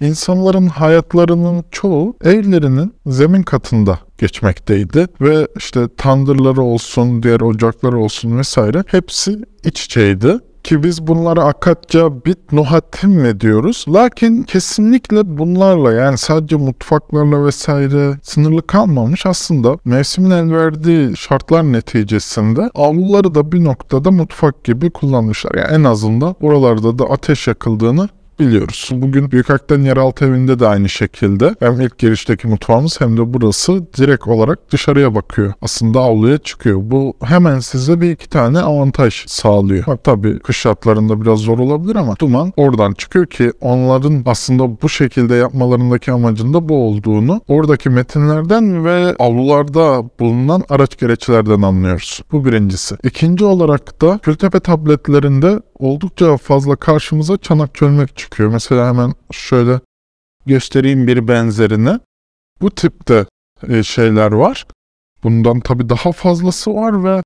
İnsanların hayatlarının çoğu evlerinin zemin katında geçmekteydi ve işte tandırları olsun, diğer ocakları olsun vesaire hepsi iç içeydi ki biz bunlara akatça bit mi diyoruz. Lakin kesinlikle bunlarla yani sadece mutfaklarla vesaire sınırlı kalmamış aslında mevsimin el verdiği şartlar neticesinde avluları da bir noktada mutfak gibi kullanmışlar. Yani en azından oralarda da ateş yakıldığını biliyoruz. Bugün Büyük Akden Yeraltı Evi'nde de aynı şekilde hem ilk girişteki mutfağımız hem de burası direkt olarak dışarıya bakıyor. Aslında avluya çıkıyor. Bu hemen size bir iki tane avantaj sağlıyor. Bak tabii kış şartlarında biraz zor olabilir ama duman oradan çıkıyor ki onların aslında bu şekilde yapmalarındaki amacında bu olduğunu oradaki metinlerden ve avlularda bulunan araç gereçlerden anlıyoruz. Bu birincisi. İkinci olarak da Kültepe tabletlerinde oldukça fazla karşımıza çanak çölmek çıkıyor. Mesela hemen şöyle göstereyim bir benzerini. Bu tipte e, şeyler var. Bundan tabii daha fazlası var ve